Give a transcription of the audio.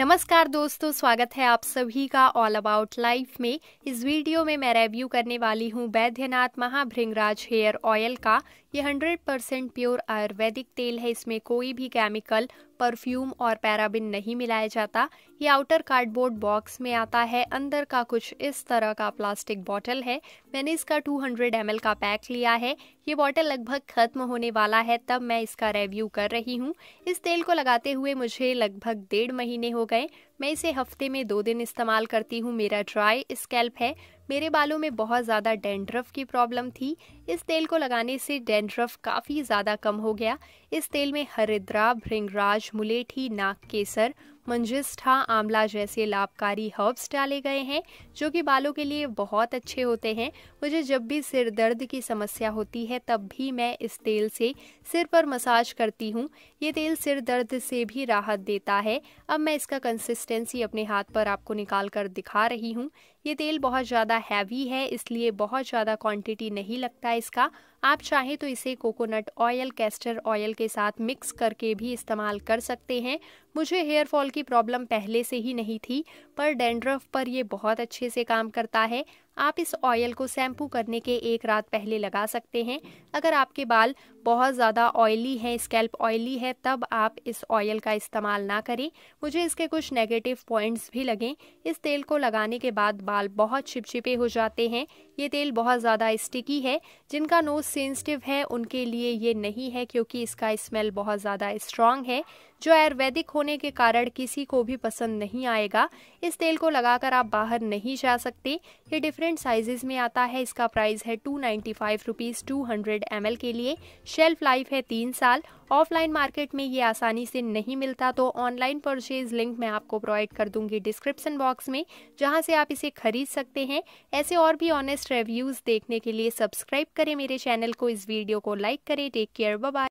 नमस्कार दोस्तों स्वागत है आप सभी का ऑल अबाउट लाइफ में इस वीडियो में मैं रिव्यू करने वाली हूँ बैद्यनाथ महाभृंगराज हेयर ऑयल का ये 100 परसेंट प्योर आयुर्वेदिक तेल है इसमें कोई भी केमिकल परफ्यूम और पैराबिन नहीं मिलाया जाता ये आउटर कार्डबोर्ड बॉक्स में आता है अंदर का कुछ इस तरह का प्लास्टिक बॉटल है मैंने इसका 200 हंड्रेड का पैक लिया है ये बॉटल लगभग ख़त्म होने वाला है तब मैं इसका रिव्यू कर रही हूँ इस तेल को लगाते हुए मुझे लगभग डेढ़ महीने हो गए मैं इसे हफ्ते में दो दिन इस्तेमाल करती हूँ मेरा ड्राई स्कैल्प है मेरे बालों में बहुत ज़्यादा डेंड्रफ की प्रॉब्लम थी इस तेल को लगाने से डेंड्रफ काफ़ी ज़्यादा कम हो गया इस तेल में हरिद्रा भृंगराज मुलेठी नाग केसर मंजिस्ठा आंवला जैसे लाभकारी हर्ब्स डाले गए हैं जो कि बालों के लिए बहुत अच्छे होते हैं मुझे जब भी सिर दर्द की समस्या होती है तब भी मैं इस तेल से सिर पर मसाज करती हूँ ये तेल सिर दर्द से भी राहत देता है अब मैं इसका कंसिस्टेंसी अपने हाथ पर आपको निकाल कर दिखा रही हूँ ये तेल बहुत ज़्यादा हैवी है इसलिए बहुत ज़्यादा क्वांटिटी नहीं लगता इसका आप चाहे तो इसे कोकोनट ऑयल कैस्टर ऑयल के साथ मिक्स करके भी इस्तेमाल कर सकते हैं मुझे हेयर फॉल की प्रॉब्लम पहले से ही नहीं थी पर डेंड्रफ पर यह बहुत अच्छे से काम करता है आप इस ऑयल को शैम्पू करने के एक रात पहले लगा सकते हैं अगर आपके बाल बहुत ज़्यादा ऑयली हैं स्कैल्प ऑयली है तब आप इस ऑयल का इस्तेमाल ना करें मुझे इसके कुछ नेगेटिव पॉइंट्स भी लगें इस तेल को लगाने के बाद बाल बहुत छिपछिपे हो जाते हैं ये तेल बहुत ज़्यादा स्टिकी है जिनका नोज सेंसिटिव है उनके लिए ये नहीं है क्योंकि इसका स्मेल बहुत ज़्यादा स्ट्रांग है जो आयुर्वेदिक होने के कारण किसी को भी पसंद नहीं आएगा इस तेल को लगाकर आप बाहर नहीं जा सकते ये डिफरेंट डिफरेंट साइजेस में आता है इसका प्राइस है two ninety five rupees two hundred M L के लिए शेल्फ लाइफ है तीन साल ऑफलाइन मार्केट में ये आसानी से नहीं मिलता तो ऑनलाइन परचेज लिंक मैं आपको प्रोवाइड कर दूंगी डिस्क्रिप्सन बॉक्स में जहां से आप इसे खरीद सकते हैं ऐसे और भी ऑनेस्ट रिव्यूज़ देखने के लिए सब्सक्राइब करें मेरे चैनल को इस वीडियो को लाइक करें टेक केयर बाय